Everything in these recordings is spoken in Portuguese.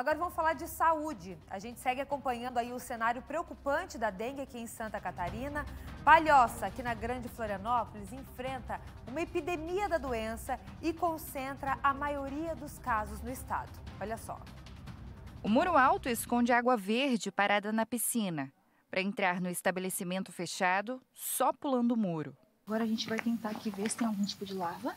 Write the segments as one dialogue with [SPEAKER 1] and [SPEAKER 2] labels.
[SPEAKER 1] Agora vamos falar de saúde. A gente segue acompanhando aí o cenário preocupante da dengue aqui em Santa Catarina. Palhoça, aqui na Grande Florianópolis, enfrenta uma epidemia da doença e concentra a maioria dos casos no estado. Olha só. O muro alto esconde água verde parada na piscina. Para entrar no estabelecimento fechado, só pulando o muro. Agora a gente vai tentar aqui ver se tem algum tipo de larva.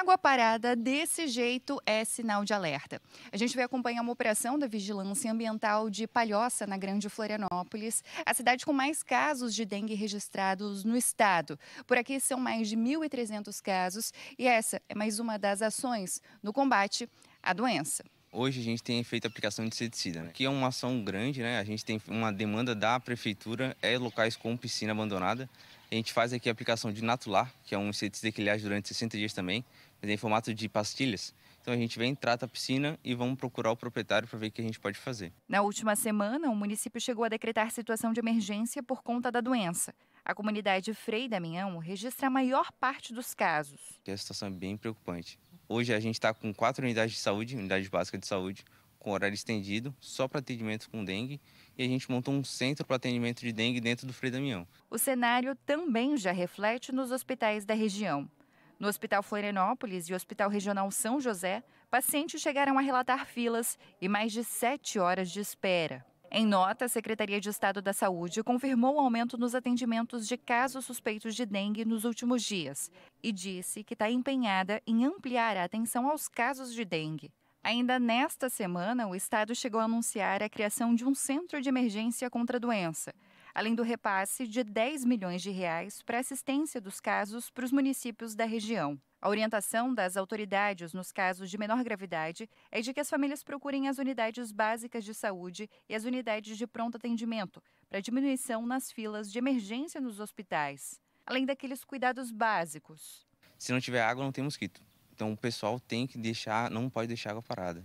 [SPEAKER 1] água parada desse jeito é sinal de alerta. A gente vai acompanhar uma operação da Vigilância Ambiental de Palhoça, na Grande Florianópolis, a cidade com mais casos de dengue registrados no estado. Por aqui são mais de 1.300 casos e essa é mais uma das ações no combate à doença.
[SPEAKER 2] Hoje a gente tem feito aplicação de inseticida, né? que é uma ação grande, né? A gente tem uma demanda da prefeitura, é locais com piscina abandonada. A gente faz aqui a aplicação de Natular, que é um inseticida que ele age durante 60 dias também, mas é em formato de pastilhas. Então a gente vem, trata a piscina e vamos procurar o proprietário para ver o que a gente pode fazer.
[SPEAKER 1] Na última semana, o município chegou a decretar situação de emergência por conta da doença. A comunidade Frei Damião registra a maior parte dos casos.
[SPEAKER 2] A situação é bem preocupante. Hoje a gente está com quatro unidades de saúde, unidade básica de saúde, com horário estendido, só para atendimento com dengue, e a gente montou um centro para atendimento de dengue dentro do Frei Damião.
[SPEAKER 1] O cenário também já reflete nos hospitais da região. No Hospital Florianópolis e Hospital Regional São José, pacientes chegaram a relatar filas e mais de sete horas de espera. Em nota, a Secretaria de Estado da Saúde confirmou o aumento nos atendimentos de casos suspeitos de dengue nos últimos dias e disse que está empenhada em ampliar a atenção aos casos de dengue. Ainda nesta semana, o Estado chegou a anunciar a criação de um centro de emergência contra a doença, além do repasse de 10 milhões de reais para assistência dos casos para os municípios da região. A orientação das autoridades nos casos de menor gravidade é de que as famílias procurem as unidades básicas de saúde e as unidades de pronto atendimento para diminuição nas filas de emergência nos hospitais, além daqueles cuidados básicos.
[SPEAKER 2] Se não tiver água, não tem mosquito. Então o pessoal tem que deixar, não pode deixar água parada.